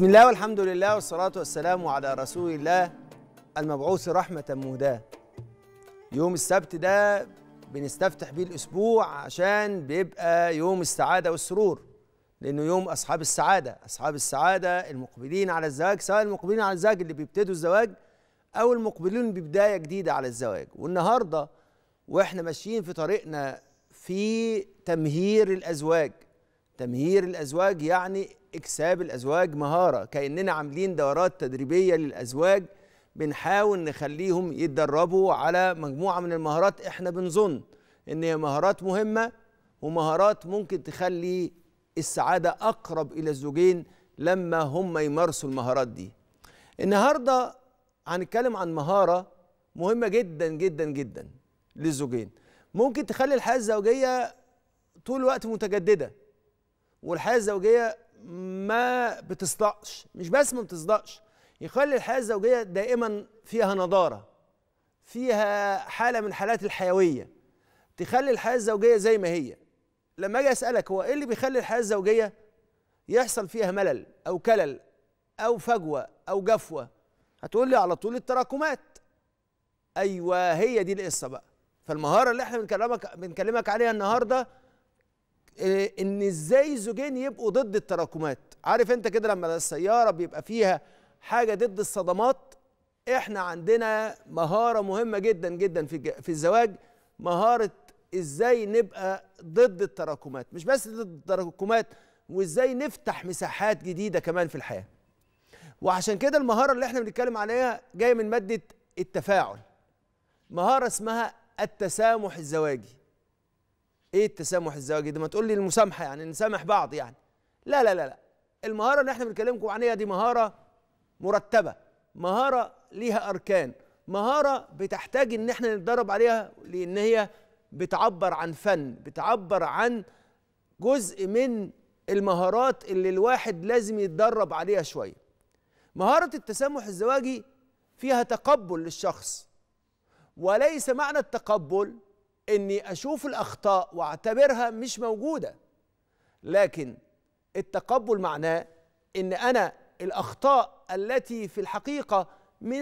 بسم الله والحمد لله والصلاة والسلام على رسول الله المبعوث رحمة مهداة يوم السبت ده بنستفتح بيه الأسبوع عشان بيبقى يوم السعادة والسرور لأنه يوم أصحاب السعادة أصحاب السعادة المقبلين على الزواج سواء المقبلين على الزواج اللي بيبتدوا الزواج أو المقبلون ببداية جديدة على الزواج والنهاردة وإحنا ماشيين في طريقنا في تمهير الأزواج تمهير الأزواج يعني اكساب الازواج مهاره كاننا عاملين دورات تدريبيه للازواج بنحاول نخليهم يتدربوا على مجموعه من المهارات احنا بنظن ان هي مهارات مهمه ومهارات ممكن تخلي السعاده اقرب الى الزوجين لما هم يمارسوا المهارات دي النهارده هنتكلم عن مهاره مهمه جدا جدا جدا للزوجين ممكن تخلي الحياه الزوجيه طول الوقت متجدده والحياه الزوجيه ما بتصدقش مش بس ما بتصدقش يخلي الحياه الزوجيه دائما فيها نضاره فيها حاله من حالات الحيويه تخلي الحياه الزوجيه زي ما هي لما اجي اسالك هو ايه اللي بيخلي الحياه الزوجيه يحصل فيها ملل او كلل او فجوه او جفوه هتقول لي على طول التراكمات ايوه هي دي القصه بقى فالمهاره اللي احنا بنكلمك بنكلمك عليها النهارده آه، ان ازاي الزوجين يبقوا ضد التراكمات عارف انت كده لما السياره بيبقى فيها حاجه ضد الصدمات احنا عندنا مهاره مهمه جدا جدا في في الزواج مهاره ازاي نبقى ضد التراكمات مش بس ضد التراكمات وازاي نفتح مساحات جديده كمان في الحياه وعشان كده المهاره اللي احنا بنتكلم عليها جايه من ماده التفاعل مهاره اسمها التسامح الزواجي ايه التسامح الزواجي ده ما تقول لي المسامحه يعني نسامح بعض يعني لا لا لا لا المهاره اللي احنا بنكلمكم عنها دي مهاره مرتبه مهاره ليها اركان مهاره بتحتاج ان احنا نتدرب عليها لان هي بتعبر عن فن بتعبر عن جزء من المهارات اللي الواحد لازم يتدرب عليها شويه مهاره التسامح الزواجي فيها تقبل للشخص وليس معنى التقبل اني اشوف الاخطاء واعتبرها مش موجوده لكن التقبل معناه ان انا الاخطاء التي في الحقيقه من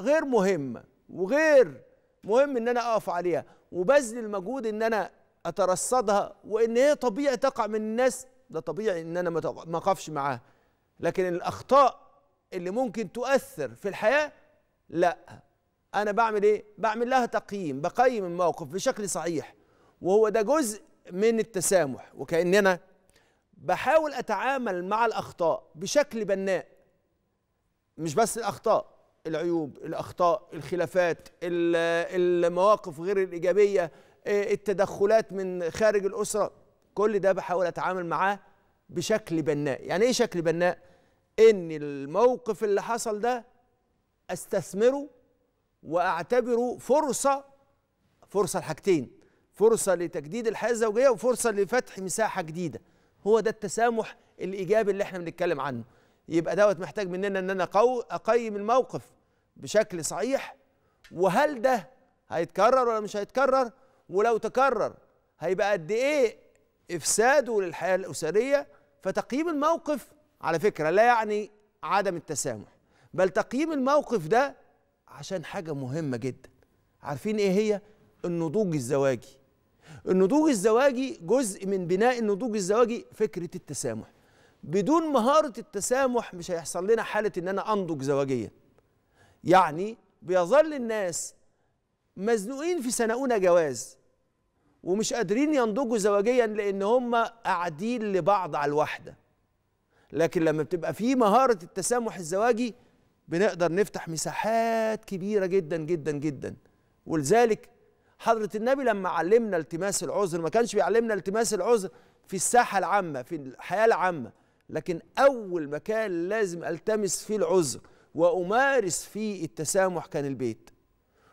غير مهمه وغير مهم ان انا اقف عليها وبذل المجهود ان انا اترصدها وان هي طبيعي تقع من الناس ده طبيعي ان انا ما اقفش معاها لكن الاخطاء اللي ممكن تؤثر في الحياه لا انا بعمل ايه بعمل لها تقييم بقيم الموقف بشكل صحيح وهو ده جزء من التسامح وكأن أنا بحاول أتعامل مع الأخطاء بشكل بناء مش بس الأخطاء العيوب الأخطاء الخلافات المواقف غير الإيجابية آه، التدخلات من خارج الأسرة كل ده بحاول أتعامل معاه بشكل بناء يعني إيه شكل بناء؟ إن الموقف اللي حصل ده أستثمره واعتبره فرصه فرصه لحاجتين فرصه لتجديد الحياه الزوجيه وفرصه لفتح مساحه جديده هو ده التسامح الايجابي اللي احنا بنتكلم عنه يبقى دوت محتاج مننا ان انا قو... اقيم الموقف بشكل صحيح وهل ده هيتكرر ولا مش هيتكرر ولو تكرر هيبقى قد ايه افساده للحياه الاسريه فتقييم الموقف على فكره لا يعني عدم التسامح بل تقييم الموقف ده عشان حاجة مهمة جدا عارفين ايه هي النضوج الزواجي النضوج الزواجي جزء من بناء النضوج الزواجي فكرة التسامح بدون مهارة التسامح مش هيحصل لنا حالة ان انا انضج زواجيا يعني بيظل الناس مزنوقين في سنة جواز ومش قادرين ينضجوا زواجيا لأن هم قاعدين لبعض على الواحدة لكن لما بتبقى في مهارة التسامح الزواجي بنقدر نفتح مساحات كبيره جدا جدا جدا ولذلك حضره النبي لما علمنا التماس العذر ما كانش بيعلمنا التماس العذر في الساحه العامه في الحياه العامه لكن اول مكان لازم التمس فيه العذر وامارس فيه التسامح كان البيت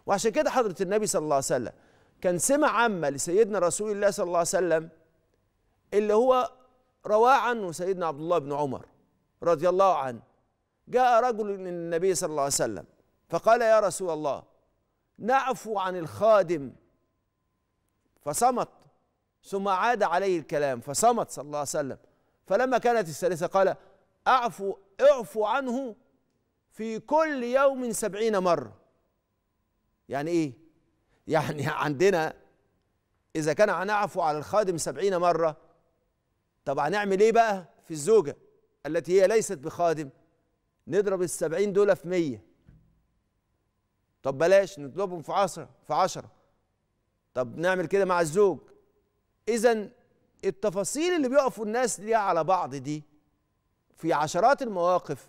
وعشان كده حضره النبي صلى الله عليه وسلم كان سمه عامه لسيدنا رسول الله صلى الله عليه وسلم اللي هو رواه عنه سيدنا عبد الله بن عمر رضي الله عنه جاء رجل للنبي صلى الله عليه وسلم فقال يا رسول الله نعفو عن الخادم فصمت ثم عاد عليه الكلام فصمت صلى الله عليه وسلم فلما كانت الثالثة قال أعفو اعفو عنه في كل يوم سبعين مرة يعني إيه؟ يعني عندنا إذا كان هنعفو على الخادم سبعين مرة طب هنعمل إيه بقى في الزوجة التي هي ليست بخادم نضرب ال 70 دول في 100 طب بلاش نطلبهم في 10 في 10 طب نعمل كده مع الزوج إذا التفاصيل اللي بيقفوا الناس ليها على بعض دي في عشرات المواقف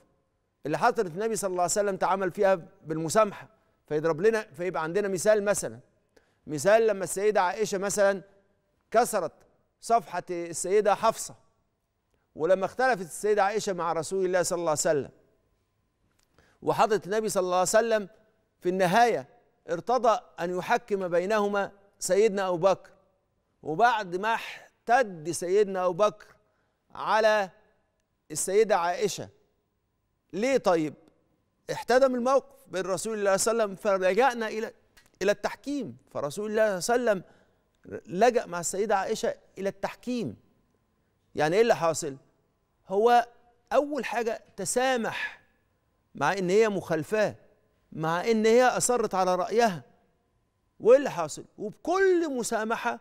اللي حضرة النبي صلى الله عليه وسلم تعامل فيها بالمسامحة فيضرب لنا فيبقى عندنا مثال مثلا مثال لما السيدة عائشة مثلا كسرت صفحة السيدة حفصة ولما اختلفت السيدة عائشة مع رسول الله صلى الله عليه وسلم وحضرة النبي صلى الله عليه وسلم في النهاية ارتضى أن يحكم بينهما سيدنا أبو بكر وبعد ما احتد سيدنا أبو بكر على السيدة عائشة ليه طيب احتدم الموقف بين رسول الله صلى الله عليه وسلم فلجأنا إلى إلى التحكيم فرسول الله صلى الله عليه وسلم لجأ مع السيدة عائشة إلى التحكيم يعني إيه اللي حاصل هو أول حاجة تسامح مع ان هي مخالفاه مع ان هي اصرت على رايها وايه اللي حاصل وبكل مسامحه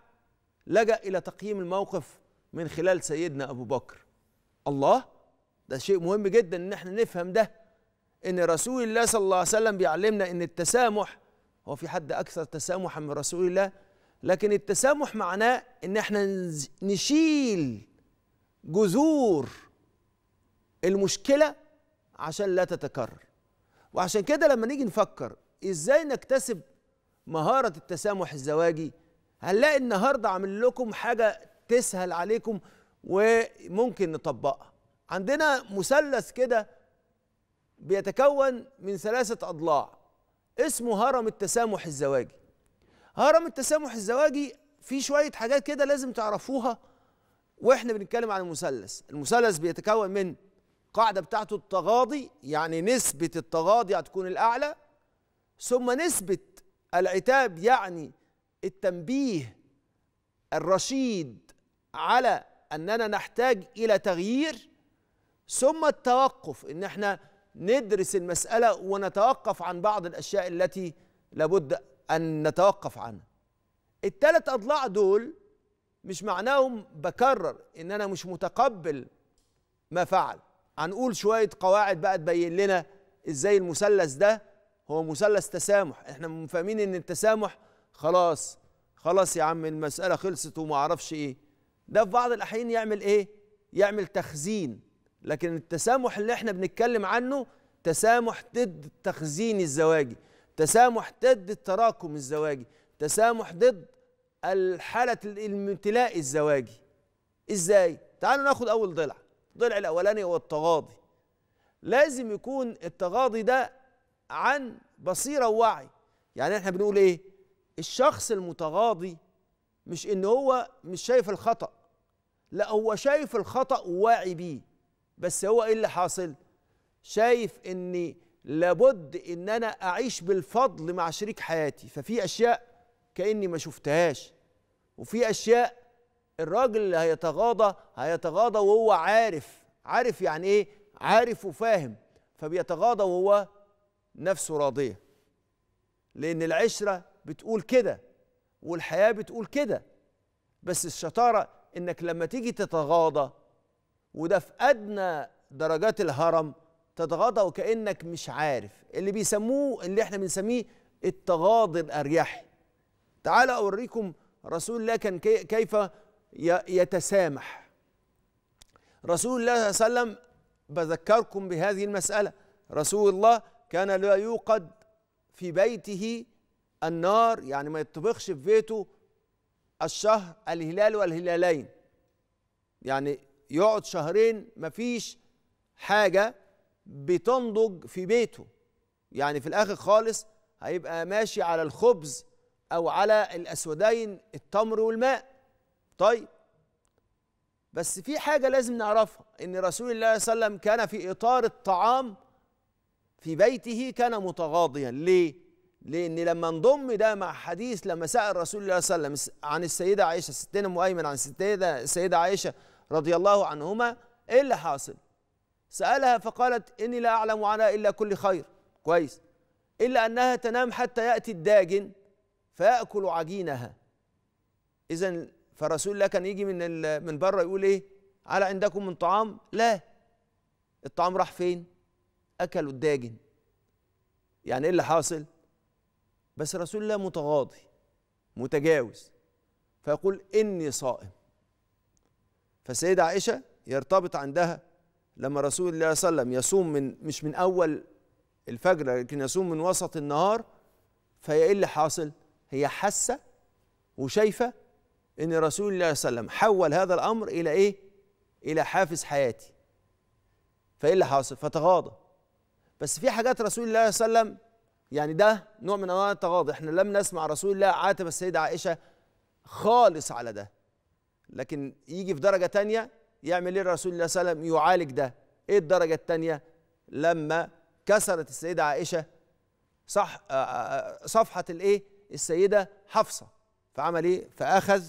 لجا الى تقييم الموقف من خلال سيدنا ابو بكر الله ده شيء مهم جدا ان احنا نفهم ده ان رسول الله صلى الله عليه وسلم بيعلمنا ان التسامح هو في حد اكثر تسامحا من رسول الله لكن التسامح معناه ان احنا نشيل جذور المشكله عشان لا تتكرر وعشان كده لما نيجي نفكر ازاي نكتسب مهارة التسامح الزواجي هنلاقي النهاردة عامل لكم حاجة تسهل عليكم وممكن نطبقها عندنا مثلث كده بيتكون من ثلاثة أضلاع اسمه هرم التسامح الزواجي هرم التسامح الزواجي فيه شوية حاجات كده لازم تعرفوها واحنا بنتكلم عن المثلث المثلث بيتكون من القاعدة بتاعته التغاضي يعني نسبة التغاضي هتكون الأعلى ثم نسبة العتاب يعني التنبيه الرشيد على أننا نحتاج إلى تغيير ثم التوقف إن احنا ندرس المسألة ونتوقف عن بعض الأشياء التي لابد أن نتوقف عنها الثلاث أضلاع دول مش معناهم بكرر إن أنا مش متقبل ما فعل هنقول شويه قواعد بقى تبين لنا ازاي المثلث ده هو مثلث تسامح احنا فاهمين ان التسامح خلاص خلاص يا عم المساله خلصت وما اعرفش ايه ده في بعض الاحيان يعمل ايه يعمل تخزين لكن التسامح اللي احنا بنتكلم عنه تسامح ضد التخزين الزواجي تسامح ضد التراكم الزواجي تسامح ضد الحاله الامتلاء الزواجي ازاي تعالوا ناخد اول ضلع الضلع الاولاني هو التغاضي لازم يكون التغاضي ده عن بصيره ووعي يعني احنا بنقول ايه الشخص المتغاضي مش ان هو مش شايف الخطا لا هو شايف الخطا وواعي بيه بس هو ايه اللي حاصل شايف ان لابد ان انا اعيش بالفضل مع شريك حياتي ففي اشياء كاني ما شفتهاش وفي اشياء الراجل اللي هيتغاضى هيتغاضى وهو عارف عارف يعني ايه عارف وفاهم فبيتغاضى وهو نفسه راضيه لان العشره بتقول كده والحياه بتقول كده بس الشطاره انك لما تيجي تتغاضى وده في ادنى درجات الهرم تتغاضى وكانك مش عارف اللي بيسموه اللي احنا بنسميه التغاضي الاريحي تعال اوريكم رسول الله كان كيف يتسامح رسول الله صلى الله عليه وسلم بذكركم بهذه المسألة رسول الله كان لا يوقد في بيته النار يعني ما يطبخش في بيته الشهر الهلال والهلالين يعني يقعد شهرين مفيش حاجة بتنضج في بيته يعني في الآخر خالص هيبقى ماشي على الخبز أو على الأسودين التمر والماء طيب بس في حاجة لازم نعرفها إن رسول الله صلى الله عليه وسلم كان في إطار الطعام في بيته كان متغاضيا ليه؟ لأن لما نضم ده مع حديث لما سأل رسول الله صلى الله عليه وسلم عن السيدة عائشة ستنا مؤيمن عن السيدة السيدة عائشة رضي الله عنهما إيه اللي حاصل؟ سألها فقالت إني لا أعلم عنها إلا كل خير كويس إلا أنها تنام حتى يأتي الداجن فيأكل عجينها إذا فرسول الله كان يجي من من بره يقول ايه على عندكم من طعام لا الطعام راح فين اكلوا الداجن يعني ايه اللي حاصل بس رسول الله متغاضي متجاوز فيقول اني صائم فالسيدة عائشة يرتبط عندها لما رسول الله صلى الله عليه وسلم يصوم من مش من اول الفجر لكن يصوم من وسط النهار فهي ايه اللي حاصل هي حاسه وشايفه ان رسول الله صلى الله عليه وسلم حول هذا الامر الى ايه الى حافز حياتي فايه اللي حاصل فتغاضى بس في حاجات رسول الله صلى الله عليه وسلم يعني ده نوع من انواع التغاضي احنا لم نسمع رسول الله عاتب السيده عائشه خالص على ده لكن يجي في درجه تانية يعمل ايه الرسول صلى الله عليه وسلم يعالج ده ايه الدرجه التانية لما كسرت السيده عائشه صح آه، آه، آه، صفحه الايه السيده حفصه فعمل ايه فاخذ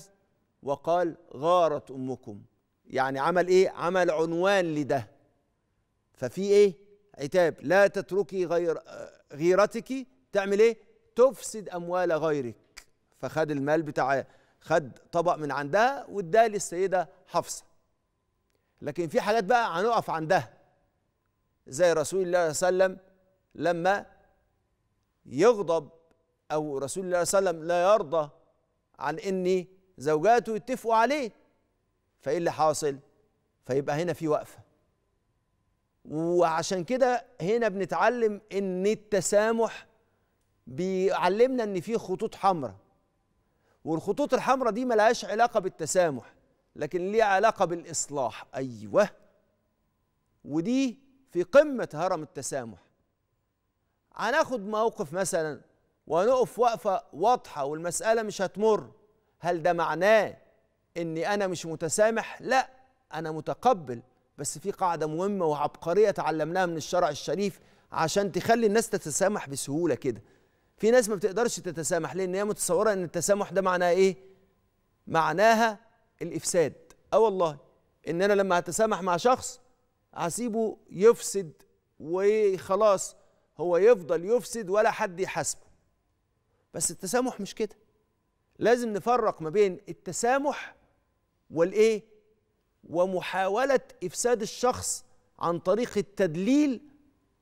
وقال غارت امكم يعني عمل ايه عمل عنوان لده ففي ايه عتاب لا تتركي غير غيرتك تعمل ايه تفسد اموال غيرك فخد المال بتاع خد طبق من عندها واداه للسيده حفصه لكن في حاجات بقى هنقف عندها زي رسول الله صلى الله عليه وسلم لما يغضب او رسول الله صلى الله عليه وسلم لا يرضى عن اني زوجاته يتفقوا عليه فايه اللي حاصل فيبقى هنا في وقفه وعشان كده هنا بنتعلم ان التسامح بيعلمنا ان في خطوط حمراء والخطوط الحمراء دي ملهاش علاقه بالتسامح لكن ليها علاقه بالاصلاح ايوه ودي في قمه هرم التسامح هناخد موقف مثلا وهنقف وقفه واضحه والمساله مش هتمر هل ده معناه اني انا مش متسامح لا انا متقبل بس في قاعده مهمه وعبقريه تعلمناها من الشرع الشريف عشان تخلي الناس تتسامح بسهوله كده في ناس ما بتقدرش تتسامح لان هي متصوره ان التسامح ده معناه ايه معناها الافساد اه والله ان انا لما هتسامح مع شخص هسيبه يفسد وخلاص هو يفضل يفسد ولا حد يحاسبه بس التسامح مش كده لازم نفرق ما بين التسامح والايه ومحاوله افساد الشخص عن طريق التدليل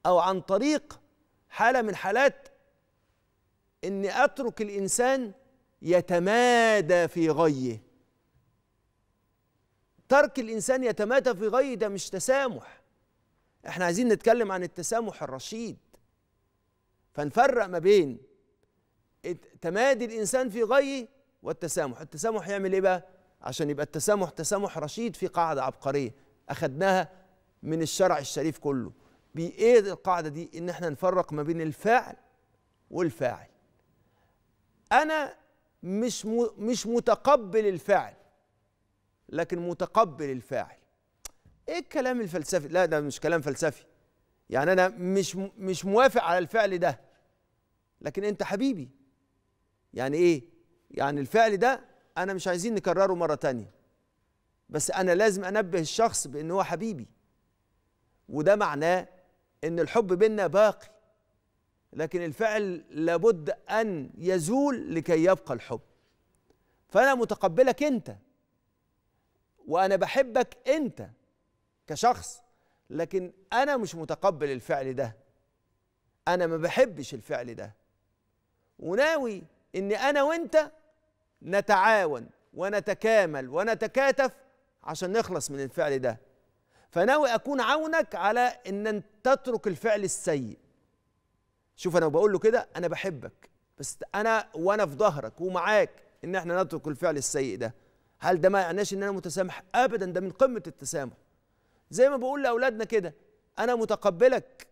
او عن طريق حاله من حالات اني اترك الانسان يتمادى في غيه ترك الانسان يتمادى في غيه ده مش تسامح احنا عايزين نتكلم عن التسامح الرشيد فنفرق ما بين تمادي الانسان في غيه والتسامح التسامح يعمل ايه بقى عشان يبقى التسامح تسامح رشيد في قاعده عبقريه اخدناها من الشرع الشريف كله بايه القاعده دي ان احنا نفرق ما بين الفاعل والفاعل انا مش مش متقبل الفعل لكن متقبل الفاعل ايه الكلام الفلسفي لا ده مش كلام فلسفي يعني انا مش مش موافق على الفعل ده لكن انت حبيبي يعني ايه يعني الفعل ده انا مش عايزين نكرره مره تانية بس انا لازم انبه الشخص بان هو حبيبي وده معناه ان الحب بيننا باقي لكن الفعل لابد ان يزول لكي يبقى الحب فانا متقبلك انت وانا بحبك انت كشخص لكن انا مش متقبل الفعل ده انا ما بحبش الفعل ده وناوي ان انا وانت نتعاون ونتكامل ونتكاتف عشان نخلص من الفعل ده فناوي اكون عونك على ان تترك الفعل السيء شوف انا بقول له كده انا بحبك بس انا وانا في ظهرك ومعاك ان احنا نترك الفعل السيء ده هل ده ما يعنيش ان انا متسامح ابدا ده من قمه التسامح زي ما بقول لاولادنا كده انا متقبلك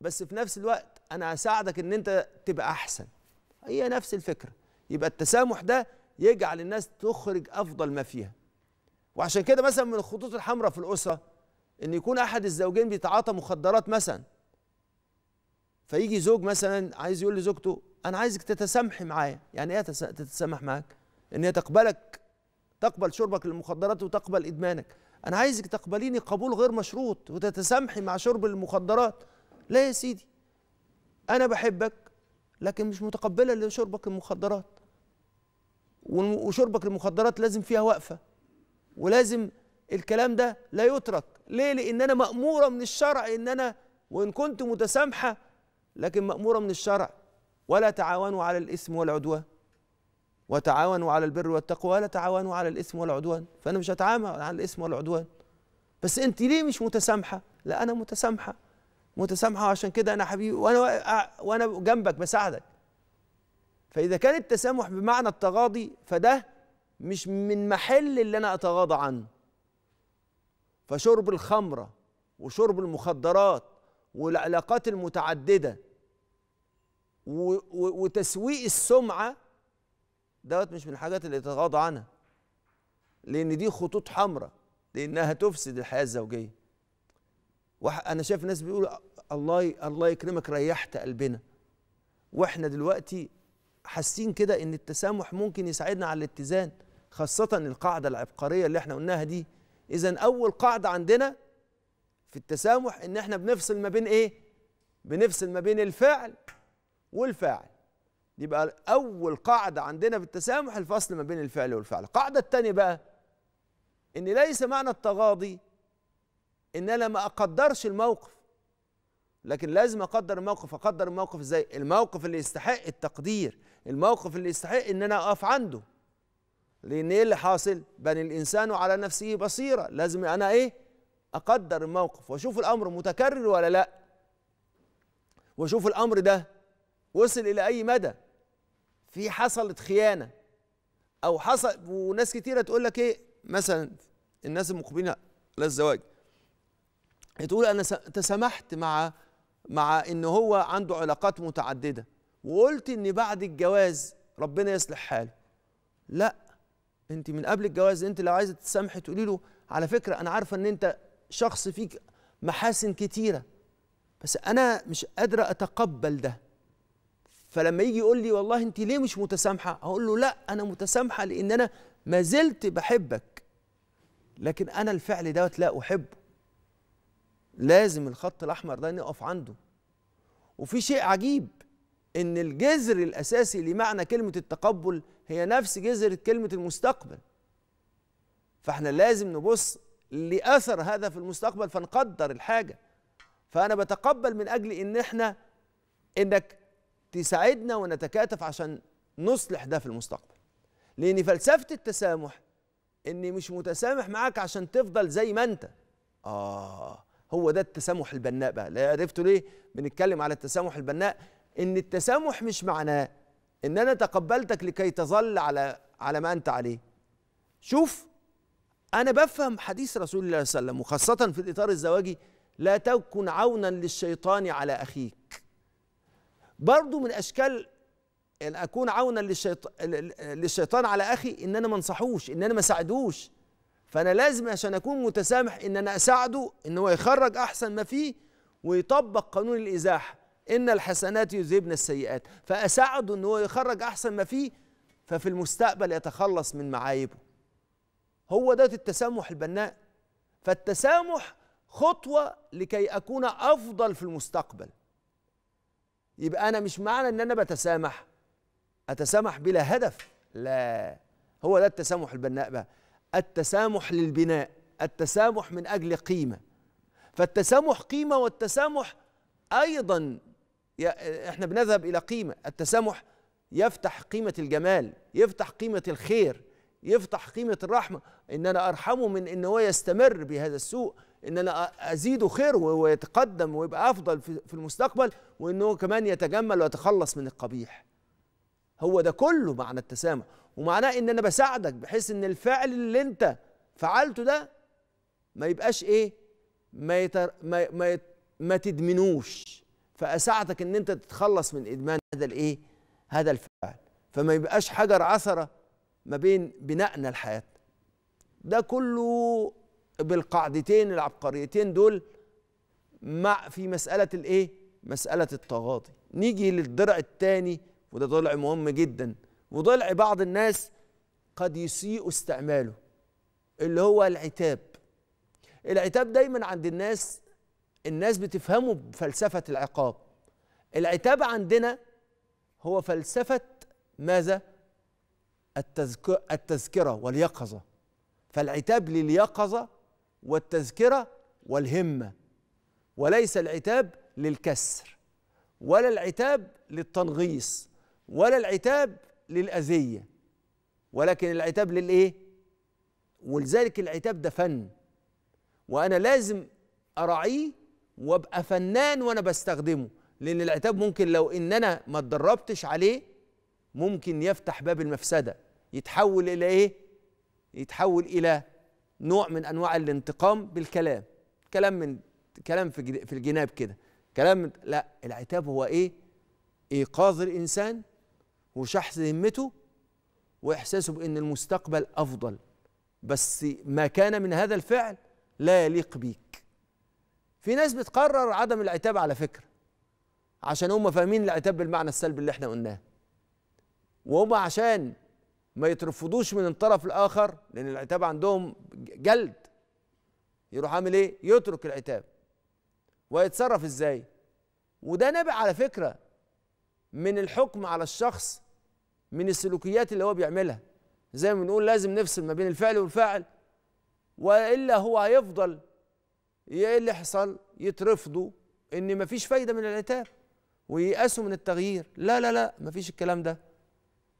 بس في نفس الوقت انا هساعدك ان انت تبقى احسن هي نفس الفكرة يبقى التسامح ده يجعل الناس تخرج أفضل ما فيها وعشان كده مثلا من الخطوط الحمراء في الأسرة إن يكون أحد الزوجين بيتعاطى مخدرات مثلا فيجي زوج مثلا عايز يقول لزوجته أنا عايزك تتسامحي معايا يعني إيه تتسامح معاك؟ إن هي تقبلك تقبل شربك للمخدرات وتقبل إدمانك أنا عايزك تقبليني قبول غير مشروط وتتسامحي مع شرب المخدرات لا يا سيدي أنا بحبك لكن مش متقبله لشربك المخدرات وشربك المخدرات لازم فيها وقفه ولازم الكلام ده لا يترك ليه لان انا ماموره من الشرع ان انا وان كنت متسامحه لكن ماموره من الشرع ولا تعاونوا على الاثم والعدوان وتعاونوا على البر والتقوى ولا تعاونوا على الاثم والعدوان فانا مش هتعامل على الاثم والعدوان بس انت ليه مش متسامحه لا انا متسامحه متسامحه عشان كده انا حبيبي وانا وانا جنبك بساعدك فاذا كان التسامح بمعنى التغاضي فده مش من محل اللي انا اتغاضى عنه فشرب الخمره وشرب المخدرات والعلاقات المتعدده وتسويق السمعه دوت مش من الحاجات اللي اتغاضى عنها لان دي خطوط حمراء لانها تفسد الحياه الزوجيه انا شايف ناس بيقولوا الله الله يكرمك ريحت قلبنا واحنا دلوقتي حاسين كده ان التسامح ممكن يساعدنا على الاتزان خاصه القاعده العبقريه اللي احنا قلناها دي اذا اول قاعده عندنا في التسامح ان احنا بنفصل ما بين ايه بنفصل ما بين الفعل والفاعل يبقى اول قاعده عندنا في التسامح الفصل ما بين الفعل والفعل القاعده الثانيه بقى ان ليس معنى التغاضي ان انا ما اقدرش الموقف لكن لازم اقدر الموقف اقدر الموقف ازاي الموقف اللي يستحق التقدير الموقف اللي يستحق ان انا اقف عنده لان ايه اللي حاصل بني الانسان على نفسه بصيره لازم انا ايه اقدر الموقف واشوف الامر متكرر ولا لا واشوف الامر ده وصل الى اي مدى في حصلت خيانه او حصل وناس كتيره تقول لك ايه مثلا الناس المقبلين على الزواج تقول انا تسامحت مع مع ان هو عنده علاقات متعدده وقلت ان بعد الجواز ربنا يصلح حاله لا انت من قبل الجواز انت لو عايزه تسامحي تقولي له على فكره انا عارفه ان انت شخص فيك محاسن كتيره بس انا مش قادره اتقبل ده فلما يجي يقول لي والله انت ليه مش متسامحه هقول له لا انا متسامحه لان انا ما زلت بحبك لكن انا الفعل دوت لا احبه لازم الخط الاحمر ده نقف عنده وفي شيء عجيب ان الجذر الاساسي لمعنى كلمه التقبل هي نفس جذر كلمه المستقبل فاحنا لازم نبص لاثر هذا في المستقبل فنقدر الحاجه فانا بتقبل من اجل ان احنا انك تساعدنا ونتكاتف عشان نصلح ده في المستقبل لان فلسفه التسامح اني مش متسامح معاك عشان تفضل زي ما انت اه هو ده التسامح البناء بقى لا عرفتوا ليه بنتكلم على التسامح البناء ان التسامح مش معناه ان انا تقبلتك لكي تظل على على ما انت عليه شوف انا بفهم حديث رسول الله صلى الله عليه وسلم وخاصه في الاطار الزواجي لا تكن عونا للشيطان على اخيك برضو من اشكال ان اكون عونا للشيطان, للشيطان على اخي ان انا ما انصحوش ان انا ما ساعدوش فانا لازم عشان اكون متسامح ان انا اساعده ان هو يخرج احسن ما فيه ويطبق قانون الازاحه ان الحسنات يذهبن السيئات فاساعده ان هو يخرج احسن ما فيه ففي المستقبل يتخلص من معايبه هو ده التسامح البناء فالتسامح خطوه لكي اكون افضل في المستقبل يبقى انا مش معنى ان انا بتسامح اتسامح بلا هدف لا هو ده التسامح البناء بقى التسامح للبناء التسامح من اجل قيمه فالتسامح قيمه والتسامح ايضا احنا بنذهب الى قيمه التسامح يفتح قيمه الجمال يفتح قيمه الخير يفتح قيمه الرحمه ان انا ارحمه من ان هو يستمر بهذا السوء ان انا ازيده خير ويتقدم ويبقى افضل في المستقبل وانه كمان يتجمل ويتخلص من القبيح هو ده كله معنى التسامح ومعناه ان انا بساعدك بحيث ان الفعل اللي انت فعلته ده ما يبقاش ايه ما يتر ما ما, ما تدمنوش فاساعدك ان انت تتخلص من ادمان هذا الايه هذا الفعل فما يبقاش حجر عثره ما بين بنائنا لحياتنا ده كله بالقاعدتين العبقريتين دول مع في مساله الايه مساله التغاضي نيجي للدرع الثاني وده طلع مهم جدا وضلع بعض الناس قد يسيء استعماله اللي هو العتاب العتاب دايما عند الناس الناس بتفهمه بفلسفة العقاب العتاب عندنا هو فلسفة ماذا التذكر التذكرة واليقظة فالعتاب لليقظة والتذكرة والهمة وليس العتاب للكسر ولا العتاب للتنغيص ولا العتاب للأذية ولكن العتاب للإيه؟ ولذلك العتاب ده فن وأنا لازم أراعيه وأبقى فنان وأنا بستخدمه لأن العتاب ممكن لو إن أنا ما اتدربتش عليه ممكن يفتح باب المفسدة يتحول إلى إيه؟ يتحول إلى نوع من أنواع الانتقام بالكلام كلام من كلام في في الجناب كده كلام لا العتاب هو ايه ايقاظ الانسان وشحذ همته واحساسه بان المستقبل افضل بس ما كان من هذا الفعل لا يليق بيك في ناس بتقرر عدم العتاب على فكره عشان هم فاهمين العتاب بالمعنى السلبي اللي احنا قلناه وهم عشان ما يترفضوش من الطرف الاخر لان العتاب عندهم جلد يروح عامل ايه يترك العتاب ويتصرف ازاي وده نابع على فكره من الحكم على الشخص من السلوكيات اللي هو بيعملها زي ما بنقول لازم نفصل ما بين الفعل والفاعل والا هو هيفضل ايه اللي يحصل يترفضوا ان مفيش فايده من العتاب وييأسوا من التغيير لا لا لا مفيش الكلام ده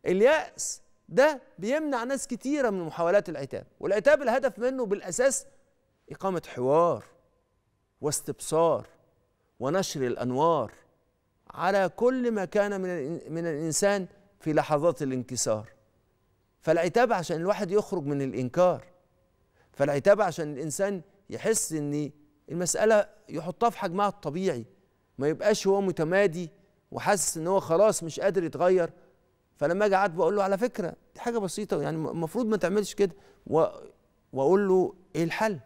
اليأس ده بيمنع ناس كتيره من محاولات العتاب والعتاب الهدف منه بالاساس اقامه حوار واستبصار ونشر الانوار على كل ما كان من من الانسان في لحظات الانكسار فالعتاب عشان الواحد يخرج من الانكار فالعتاب عشان الانسان يحس ان المساله يحطها في حجمها الطبيعي ما يبقاش هو متمادي وحاسس ان هو خلاص مش قادر يتغير فلما اجي اقعد بقول له على فكره دي حاجه بسيطه يعني المفروض ما تعملش كده و... واقول له ايه الحل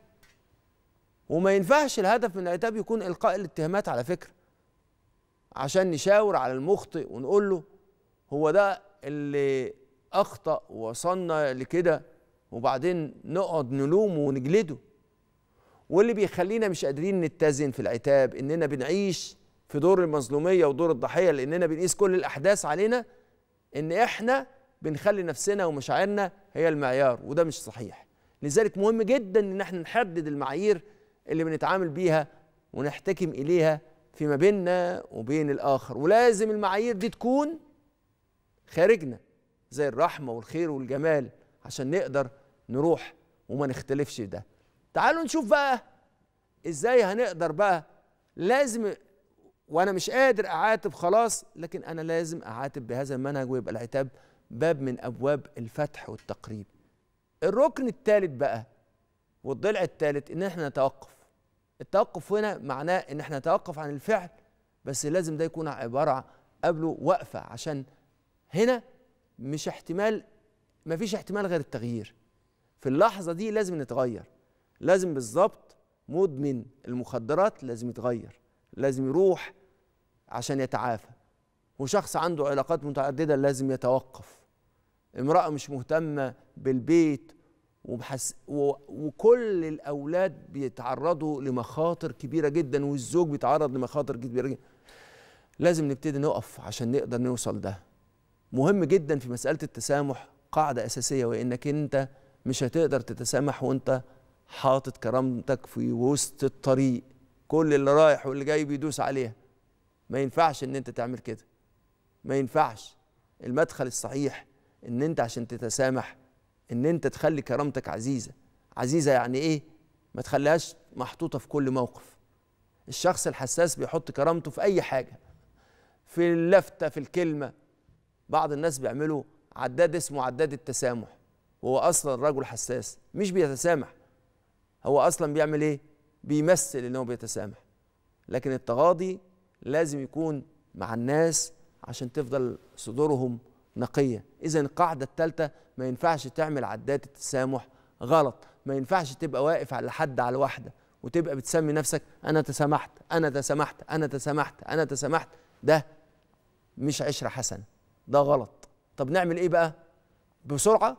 وما ينفعش الهدف من العتاب يكون القاء الاتهامات على فكره عشان نشاور على المخطئ ونقول له هو ده اللي اخطا وصلنا لكده وبعدين نقعد نلومه ونجلده واللي بيخلينا مش قادرين نتزن في العتاب اننا بنعيش في دور المظلوميه ودور الضحيه لاننا بنقيس كل الاحداث علينا ان احنا بنخلي نفسنا ومشاعرنا هي المعيار وده مش صحيح لذلك مهم جدا ان احنا نحدد المعايير اللي بنتعامل بيها ونحتكم اليها فيما بيننا وبين الاخر ولازم المعايير دي تكون خارجنا زي الرحمه والخير والجمال عشان نقدر نروح وما نختلفش في ده تعالوا نشوف بقى ازاي هنقدر بقى لازم وانا مش قادر اعاتب خلاص لكن انا لازم اعاتب بهذا المنهج ويبقى العتاب باب من ابواب الفتح والتقريب الركن الثالث بقى والضلع الثالث ان احنا نتوقف التوقف هنا معناه ان احنا نتوقف عن الفعل بس لازم ده يكون عباره قبله وقفه عشان هنا مش احتمال مفيش احتمال غير التغيير في اللحظة دي لازم نتغير لازم بالظبط مدمن المخدرات لازم يتغير لازم يروح عشان يتعافى وشخص عنده علاقات متعددة لازم يتوقف امرأة مش مهتمة بالبيت وبحس و... وكل الأولاد بيتعرضوا لمخاطر كبيرة جدا والزوج بيتعرض لمخاطر كبيرة جدا لازم نبتدي نقف عشان نقدر نوصل ده مهم جدا في مساله التسامح قاعده اساسيه وانك انت مش هتقدر تتسامح وانت حاطط كرامتك في وسط الطريق كل اللي رايح واللي جاي بيدوس عليها ما ينفعش ان انت تعمل كده ما ينفعش المدخل الصحيح ان انت عشان تتسامح ان انت تخلي كرامتك عزيزه عزيزه يعني ايه ما تخليهاش محطوطه في كل موقف الشخص الحساس بيحط كرامته في اي حاجه في اللفته في الكلمه بعض الناس بيعملوا عداد اسمه عداد التسامح هو اصلا رجل حساس مش بيتسامح هو اصلا بيعمل ايه بيمثل ان هو بيتسامح لكن التغاضي لازم يكون مع الناس عشان تفضل صدورهم نقيه اذا القاعده الثالثه ما ينفعش تعمل عداد التسامح غلط ما ينفعش تبقى واقف على حد على واحده وتبقى بتسمي نفسك انا تسامحت انا تسامحت انا تسامحت انا تسامحت ده مش عشره حسنه ده غلط طب نعمل ايه بقى بسرعه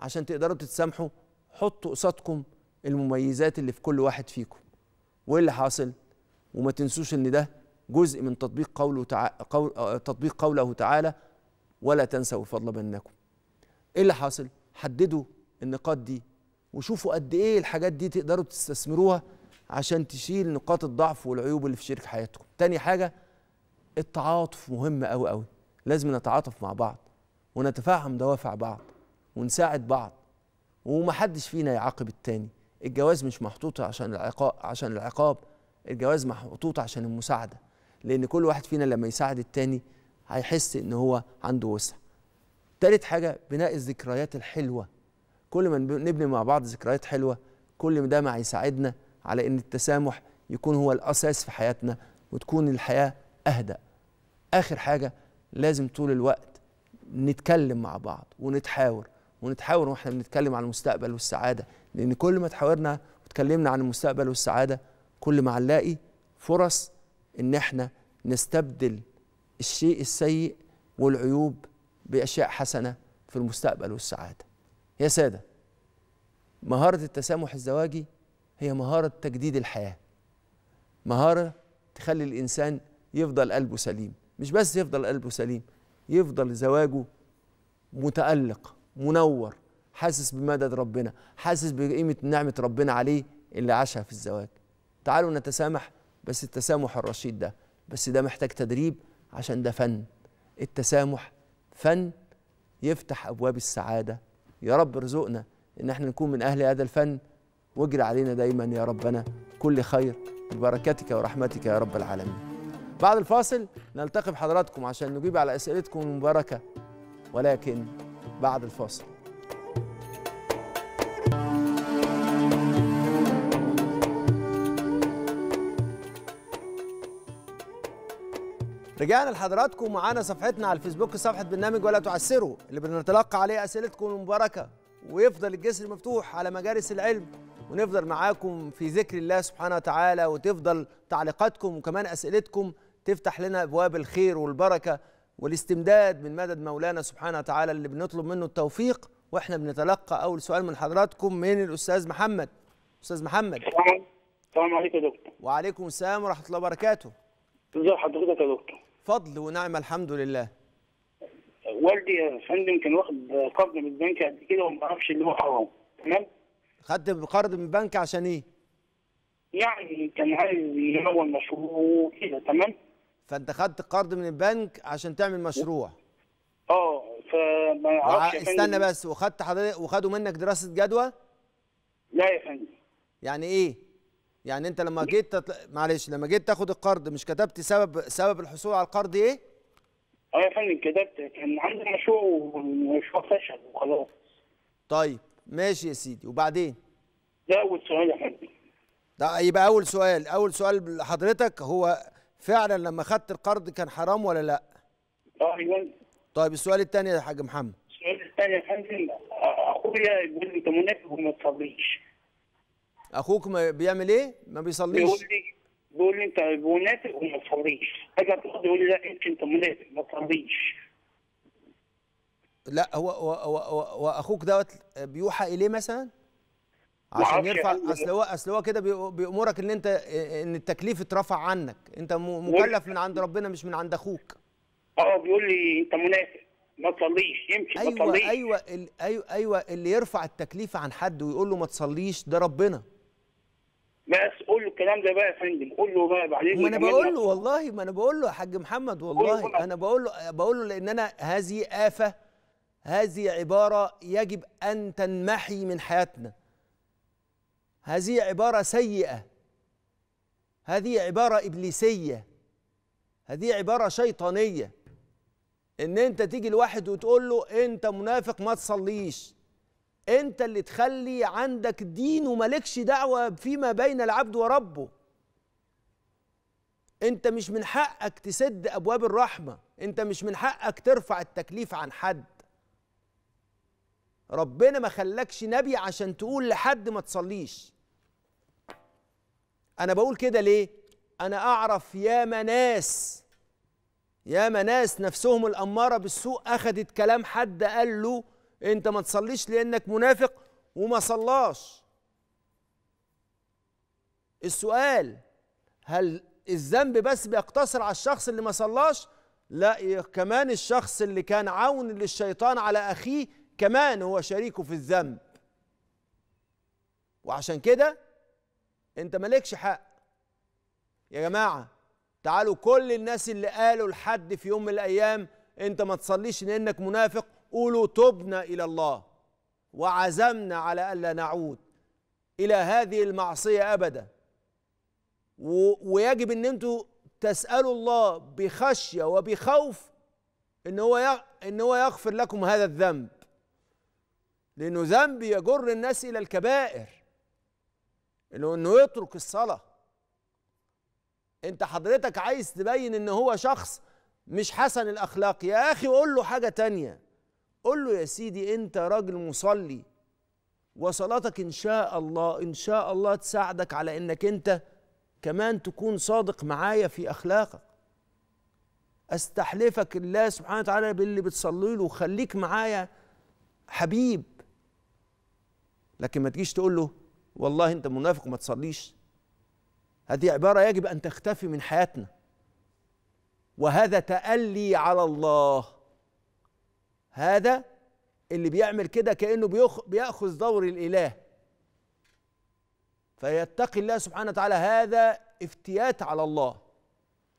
عشان تقدروا تتسامحوا حطوا قصادكم المميزات اللي في كل واحد فيكم وايه اللي حاصل وما تنسوش ان ده جزء من تطبيق قوله تعالى قول آه، تطبيق قوله تعالى ولا تنسوا الفضل بينكم ايه اللي حاصل حددوا النقاط دي وشوفوا قد ايه الحاجات دي تقدروا تستثمروها عشان تشيل نقاط الضعف والعيوب اللي في شريك حياتكم تاني حاجه التعاطف مهم قوي قوي لازم نتعاطف مع بعض ونتفهم دوافع بعض ونساعد بعض ومحدش فينا يعاقب التاني الجواز مش محطوط عشان العقاب عشان العقاب الجواز محطوط عشان المساعده لان كل واحد فينا لما يساعد التاني هيحس ان هو عنده وسع تالت حاجه بناء الذكريات الحلوه كل ما نبني مع بعض ذكريات حلوه كل ما ده ما هيساعدنا على ان التسامح يكون هو الاساس في حياتنا وتكون الحياه اهدأ اخر حاجه لازم طول الوقت نتكلم مع بعض ونتحاور ونتحاور واحنا بنتكلم عن المستقبل والسعاده لان كل ما تحاورنا وتكلمنا عن المستقبل والسعاده كل ما هنلاقي فرص ان احنا نستبدل الشيء السيء والعيوب باشياء حسنه في المستقبل والسعاده يا ساده مهاره التسامح الزواجي هي مهاره تجديد الحياه مهاره تخلي الانسان يفضل قلبه سليم مش بس يفضل قلبه سليم يفضل زواجه متألق منور حاسس بمدد ربنا حاسس بقيمة نعمة ربنا عليه اللي عاشها في الزواج تعالوا نتسامح بس التسامح الرشيد ده بس ده محتاج تدريب عشان ده فن التسامح فن يفتح أبواب السعادة يا رب ارزقنا إن احنا نكون من أهل هذا الفن واجري علينا دايما يا ربنا كل خير ببركتك ورحمتك يا رب العالمين بعد الفاصل نلتقي بحضراتكم عشان نجيب على اسئلتكم المباركه ولكن بعد الفاصل رجعنا لحضراتكم معانا صفحتنا على الفيسبوك صفحه برنامج ولا تعسروا اللي بنتلقى عليها اسئلتكم المباركه ويفضل الجسر مفتوح على مجالس العلم ونفضل معاكم في ذكر الله سبحانه وتعالى وتفضل تعليقاتكم وكمان اسئلتكم تفتح لنا ابواب الخير والبركه والاستمداد من مدد مولانا سبحانه وتعالى اللي بنطلب منه التوفيق واحنا بنتلقى اول سؤال من حضراتكم من الاستاذ محمد استاذ محمد السلام عليكم يا دكتور وعليكم السلام ورحمه الله وبركاته ازي حضرتك يا دكتور فضل ونعمه الحمد لله والدي يا فندم كان واخد قرض من البنك قد كده وما اعرفش اللي هو حرام تمام خد قرض من البنك عشان ايه يعني كان عايز ينور مشروعه وكده تمام فانت خدت قرض من البنك عشان تعمل مشروع اه فما يعرفش استنى بس وخدت حضرتك وخدوا منك دراسه جدوى لا يا فندم يعني ايه يعني انت لما جيت تطل... معلش لما جيت تاخد القرض مش كتبت سبب سبب الحصول على القرض ايه اه يا فندم كتبت كان عندي مشروع والمشروع فشل وخلاص طيب ماشي يا سيدي وبعدين ده اول سؤال يا فندم ده يبقى اول سؤال اول سؤال لحضرتك هو فعلا لما خدت القرض كان حرام ولا لا؟ ايوه طيب السؤال الثاني يا حاج محمد السؤال الثاني يا فندم اخويا بيقول لي انت منافق وما تصليش اخوك ما بيعمل ايه؟ ما بيصليش بيقول لي بيقول لي انت طيب، منافق وما تصليش اجي اقعد يقول لي لا انت انت منافق ما تصليش لا هو هو هو, هو, هو اخوك دوت بيوحى اليه مثلا؟ عشان يرفع يعني. اصل هو اصل هو كده بيامرك ان انت ان التكليف اترفع عنك انت مكلف من عند ربنا مش من عند اخوك اه بيقول لي انت منافق ما تصليش يمشي أيوة ما تصليش ايوه ايوه ايوه اللي يرفع التكليف عن حد ويقول له ما تصليش ده ربنا بس قول له الكلام ده بقى يا فندم قول له بقى بعدين ما انا بقول له والله ما انا بقول له يا حاج محمد والله انا بقول له بقول له لان انا هذه افه هذه عباره يجب ان تنمحي من حياتنا هذه عبارة سيئة هذه عبارة إبليسية هذه عبارة شيطانية إن أنت تيجي لواحد وتقول له أنت منافق ما تصليش أنت اللي تخلي عندك دين وملكش دعوة فيما بين العبد وربه أنت مش من حقك تسد أبواب الرحمة أنت مش من حقك ترفع التكليف عن حد ربنا ما خلكش نبي عشان تقول لحد ما تصليش أنا بقول كده ليه؟ أنا أعرف يا مناس يا مناس نفسهم الأمارة بالسوء أخدت كلام حد قال له أنت ما تصليش لأنك منافق وما صلاش السؤال هل الذنب بس بيقتصر على الشخص اللي ما صلاش لا كمان الشخص اللي كان عون للشيطان على أخيه كمان هو شريكه في الذنب وعشان كده انت مالكش حق يا جماعه تعالوا كل الناس اللي قالوا لحد في يوم من الايام انت ما تصليش لانك منافق قولوا تبنا الى الله وعزمنا على الا نعود الى هذه المعصيه ابدا ويجب ان انتوا تسالوا الله بخشيه وبخوف ان هو ان هو يغفر لكم هذا الذنب لانه ذنب يجر الناس الى الكبائر انه انه يترك الصلاه انت حضرتك عايز تبين ان هو شخص مش حسن الاخلاق يا اخي قول له حاجه تانية قول له يا سيدي انت راجل مصلي وصلاتك ان شاء الله ان شاء الله تساعدك على انك انت كمان تكون صادق معايا في اخلاقك استحلفك الله سبحانه وتعالى باللي بتصلي له وخليك معايا حبيب لكن ما تجيش تقول له والله انت منافق وما تصليش هذه عباره يجب ان تختفي من حياتنا وهذا تألي على الله هذا اللي بيعمل كده كأنه بيأخذ دور الإله فيتقي الله سبحانه وتعالى هذا افتيات على الله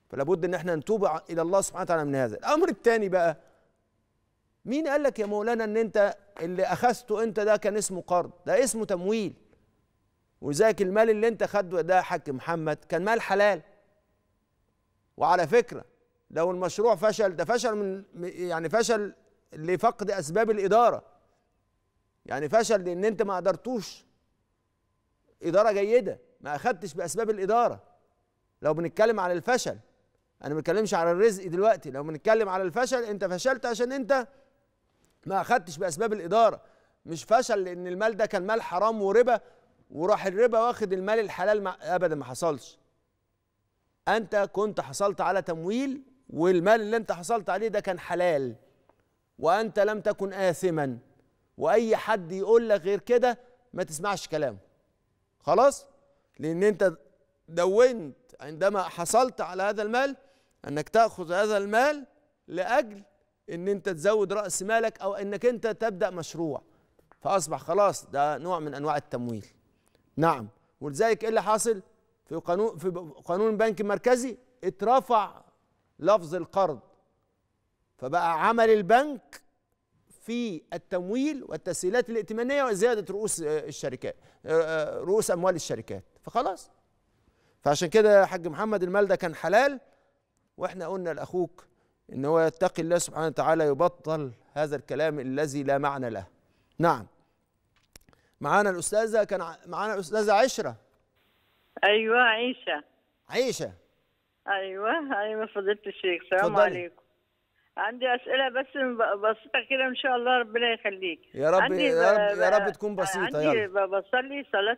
فلا بد ان احنا نتوب الى الله سبحانه وتعالى من هذا الامر الثاني بقى مين قال لك يا مولانا ان انت اللي اخذته انت ده كان اسمه قرض ده اسمه تمويل وذاك المال اللي انت خده ده حاج محمد كان مال حلال وعلى فكره لو المشروع فشل ده فشل من يعني فشل لفقد اسباب الاداره يعني فشل لان انت ما قدرتوش اداره جيده ما اخدتش باسباب الاداره لو بنتكلم على الفشل انا ما بتكلمش على الرزق دلوقتي لو بنتكلم على الفشل انت فشلت عشان انت ما اخدتش باسباب الاداره مش فشل لان المال ده كان مال حرام وربا وراح الربا واخد المال الحلال مع ابدا ما حصلش انت كنت حصلت على تمويل والمال اللي انت حصلت عليه ده كان حلال وانت لم تكن اثما واي حد يقول لك غير كده ما تسمعش كلامه خلاص لان انت دونت عندما حصلت على هذا المال انك تاخذ هذا المال لاجل ان انت تزود راس مالك او انك انت تبدا مشروع فاصبح خلاص ده نوع من انواع التمويل نعم ولذلك ايه اللي حاصل في قانون في قانون البنك المركزي اترفع لفظ القرض فبقى عمل البنك في التمويل والتسهيلات الائتمانيه وزياده رؤوس الشركات آه، آه، رؤوس اموال الشركات فخلاص فعشان كده يا حاج محمد المال ده كان حلال واحنا قلنا لاخوك ان هو يتقي الله سبحانه وتعالى يبطل هذا الكلام الذي لا معنى له نعم معانا الاستاذه كان معانا الاستاذه عشره ايوه عيشه عيشه ايوه ايوه فضيله الشيخ السلام عليكم عندي اسئله بس بسيطه كده ان شاء الله ربنا يخليك يا رب يا رب, يا رب تكون بسيطه عندي يلا. بصلي صلاه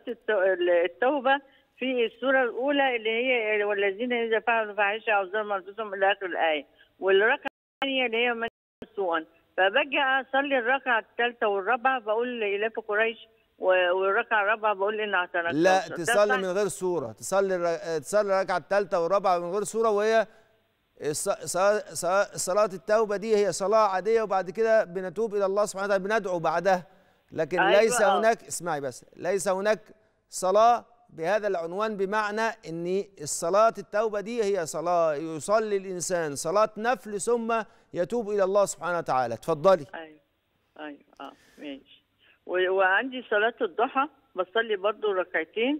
التوبه في السوره الاولى اللي هي والذين اذا فعلوا فاحشه او ظلم انفسهم الى اخر الايه والركعة الثانيه اللي هي من سوءا فبجي اصلي الركعه الثالثه والرابعه بقول لإلاف قريش والركعه الرابعه بقول انها 13 لا تصلي من غير سوره تصلي تصلي الركعه الثالثه والرابعه من غير سوره وهي صلاة التوبة دي هي صلاة عادية وبعد كده بنتوب إلى الله سبحانه وتعالى بندعو بعدها لكن أيوة ليس أوه. هناك اسمعي بس ليس هناك صلاة بهذا العنوان بمعنى أن الصلاة التوبة دي هي صلاة يصلي الإنسان صلاة نفل ثم يتوب إلى الله سبحانه وتعالى اتفضلي أيوة أيوة آه. ماشي وعندي صلاة الضحى بصلي برضو ركعتين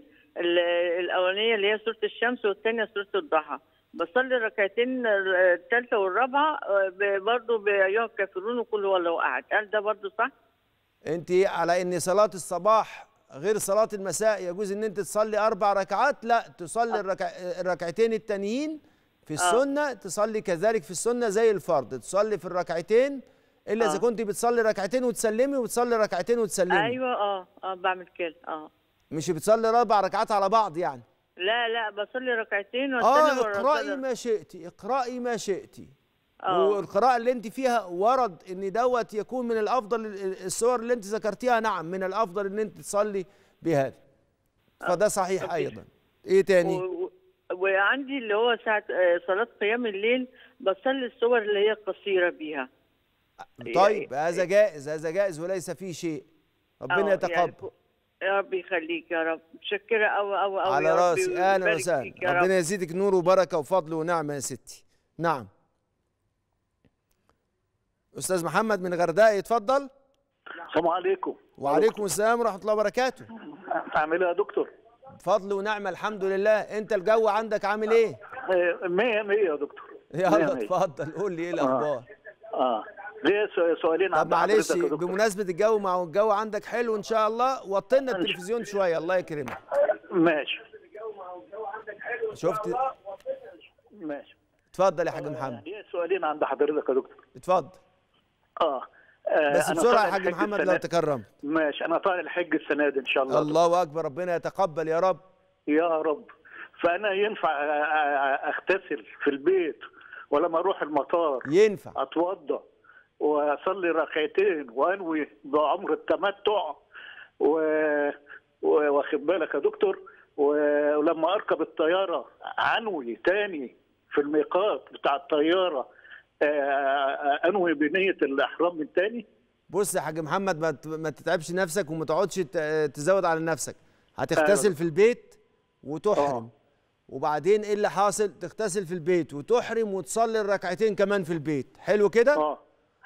الأولانية اللي هي سورة الشمس والثانية سورة الضحى بصلي الركعتين الثالثة والرابعة برضو بأيها الكافرون وكل هو لو قعد هل ده برضو صح؟ أنت على إن صلاة الصباح غير صلاة المساء يجوز إن أنت تصلي أربع ركعات لا تصلي آه. الركع... الركعتين التانيين في آه. السنة أه. تصلي كذلك في السنة زي الفرض تصلي في الركعتين الا اذا آه. كنت بتصلي ركعتين وتسلمي وتصلي ركعتين وتسلمي ايوه اه اه بعمل كده اه مش بتصلي اربع ركعات على بعض يعني لا لا بصلي ركعتين واسلم اه اقرأي ما شئتي اقرأي ما شئتي اه والقراءة اللي انت فيها ورد ان دوت يكون من الافضل الصور اللي انت ذكرتيها نعم من الافضل ان انت تصلي بهذا آه، فده صحيح أوكي. ايضا ايه تاني و... وعندي اللي هو ساعة آه، صلاة قيام الليل بصلي الصور اللي هي قصيرة بيها إيه، طيب إيه، هذا إيه. جائز هذا جائز وليس فيه شيء ربنا آه، يعني يتقبل يعني يا رب يخليك يا رب شكرا قوي قوي قوي على راسي اهلا وسهلا ربنا يزيدك نور وبركه وفضل ونعمه يا ستي نعم استاذ محمد من غردقه يتفضل السلام عليكم وعليكم السلام ورحمه الله وبركاته عامل ايه يا دكتور فضل ونعمه الحمد لله انت الجو عندك عامل ايه 100 100 يا دكتور يلا اتفضل قول لي ايه الاخبار اه, آه. ليه سؤالين طب معلش بمناسبه الجو مع الجو عندك حلو ان شاء الله وطينا التلفزيون شويه الله يكرمك ماشي شفت ماشي اتفضل يا حاج محمد ليه يعني سؤالين عند حضرتك يا دكتور اتفضل اه, آه، بس بسرعه يا حاج محمد لو تكرمت ماشي انا طالع الحج السنه دي ان شاء الله الله اكبر ربنا يتقبل يا رب يا رب فانا ينفع اغتسل في البيت ولما اروح المطار ينفع اتوضى واصلي ركعتين وانوي بعمر التمتع و... واخد بالك يا دكتور ولما اركب الطياره انوي تاني في الميقات بتاع الطياره آه، آه، انوي بنيه الاحرام من تاني بص يا حاج محمد ما ما تتعبش نفسك وما تقعدش تزود على نفسك هتغتسل آه. في البيت وتحرم وبعدين ايه اللي حاصل تغتسل في البيت وتحرم وتصلي الركعتين كمان في البيت حلو كده اه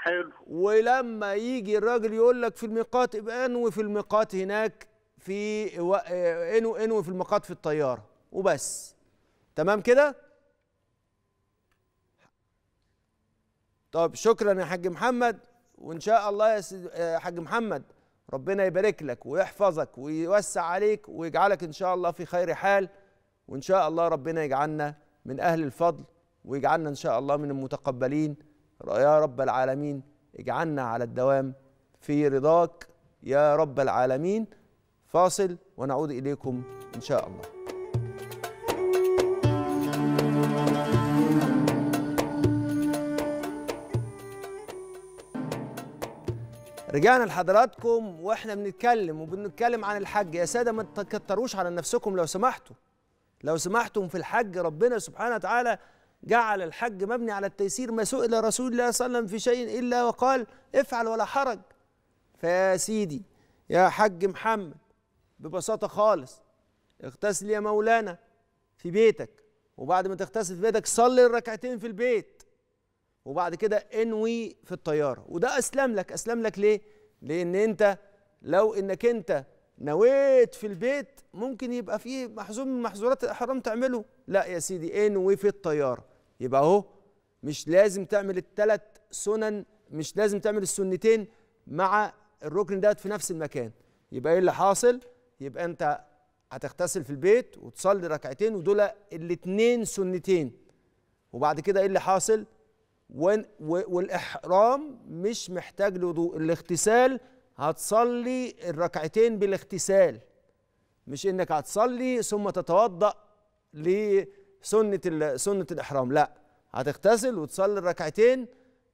حلو ولما يجي الراجل يقول لك في الميقات يبقى انوي في الميقات هناك في انو انوي في الميقات في الطياره وبس تمام كده طب شكرا يا حاج محمد وان شاء الله يا سيد آه، حاج محمد ربنا يبارك لك ويحفظك ويوسع عليك ويجعلك ان شاء الله في خير حال وان شاء الله ربنا يجعلنا من اهل الفضل ويجعلنا ان شاء الله من المتقبلين يا رب العالمين اجعلنا على الدوام في رضاك يا رب العالمين فاصل ونعود اليكم ان شاء الله رجعنا لحضراتكم واحنا بنتكلم وبنتكلم عن الحج يا ساده ما تكتروش على نفسكم لو سمحتوا لو سمحتم في الحج ربنا سبحانه وتعالى جعل الحج مبني على التيسير ما سئل رسول الله صلى الله عليه وسلم في شيء إلا وقال افعل ولا حرج فيا سيدي يا حج محمد ببساطة خالص اغتسل يا مولانا في بيتك وبعد ما تغتسل في بيتك صلي الركعتين في البيت وبعد كده انوي في الطيارة وده أسلم لك أسلم لك ليه؟ لأن أنت لو أنك أنت نويت في البيت ممكن يبقى فيه محزوم من محظورات الإحرام تعمله لا يا سيدي انوي في الطيارة يبقى اهو مش لازم تعمل الثلاث سنن مش لازم تعمل السنتين مع الركن دوت في نفس المكان يبقى ايه اللي حاصل يبقى انت هتغتسل في البيت وتصلي ركعتين ودول الاثنين سنتين وبعد كده ايه اللي حاصل والاحرام مش محتاج لوضوء الاغتسال هتصلي الركعتين بالاغتسال مش انك هتصلي ثم تتوضا ليه سنه سنه الاحرام لا هتغتسل وتصلي الركعتين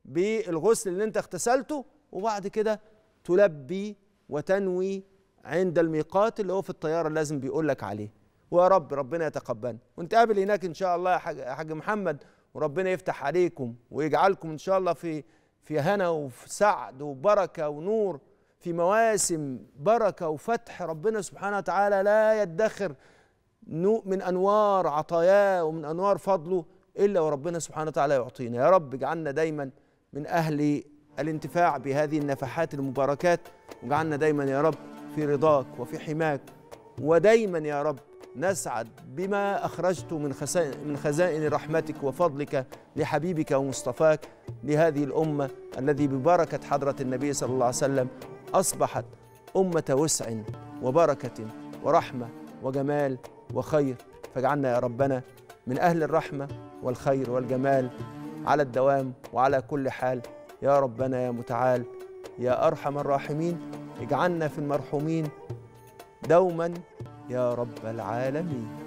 بالغسل اللي انت اغتسلته وبعد كده تلبي وتنوي عند الميقات اللي هو في الطياره لازم بيقول لك عليه ويا رب ربنا يتقبلنا ونتقابل هناك ان شاء الله يا حاج, حاج محمد وربنا يفتح عليكم ويجعلكم ان شاء الله في في هنا وفي سعد وبركه ونور في مواسم بركه وفتح ربنا سبحانه وتعالى لا يدخر من انوار عطاياه ومن انوار فضله الا وربنا سبحانه وتعالى يعطينا يا رب اجعلنا دايما من اهل الانتفاع بهذه النفحات المباركات واجعلنا دايما يا رب في رضاك وفي حماك ودايما يا رب نسعد بما أخرجت من خزائن, من خزائن رحمتك وفضلك لحبيبك ومصطفاك لهذه الأمة الذي ببركة حضرة النبي صلى الله عليه وسلم أصبحت أمة وسع وبركة ورحمة وجمال وخير فاجعلنا يا ربنا من أهل الرحمة والخير والجمال على الدوام وعلى كل حال يا ربنا يا متعال يا أرحم الراحمين اجعلنا في المرحومين دوما يا رب العالمين